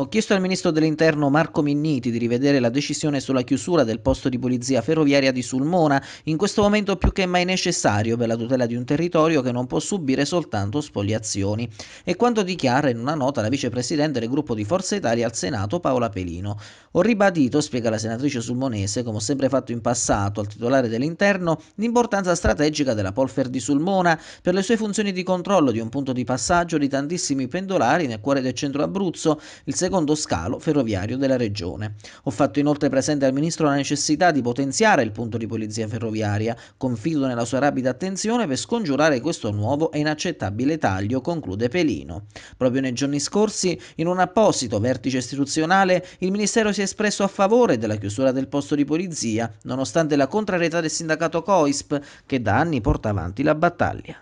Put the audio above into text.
Ho chiesto al ministro dell'interno Marco Minniti di rivedere la decisione sulla chiusura del posto di polizia ferroviaria di Sulmona, in questo momento più che mai necessario per la tutela di un territorio che non può subire soltanto spoliazioni. E quanto dichiara in una nota la vicepresidente del gruppo di Forza Italia al Senato Paola Pelino. Ho ribadito, spiega la senatrice sulmonese, come ho sempre fatto in passato al titolare dell'interno, l'importanza strategica della Polfer di Sulmona per le sue funzioni di controllo di un punto di passaggio di tantissimi pendolari nel cuore del centro Abruzzo. Il secondo scalo ferroviario della regione. Ho fatto inoltre presente al Ministro la necessità di potenziare il punto di polizia ferroviaria, confido nella sua rapida attenzione per scongiurare questo nuovo e inaccettabile taglio, conclude Pelino. Proprio nei giorni scorsi, in un apposito vertice istituzionale, il Ministero si è espresso a favore della chiusura del posto di polizia, nonostante la contrarietà del sindacato COISP, che da anni porta avanti la battaglia.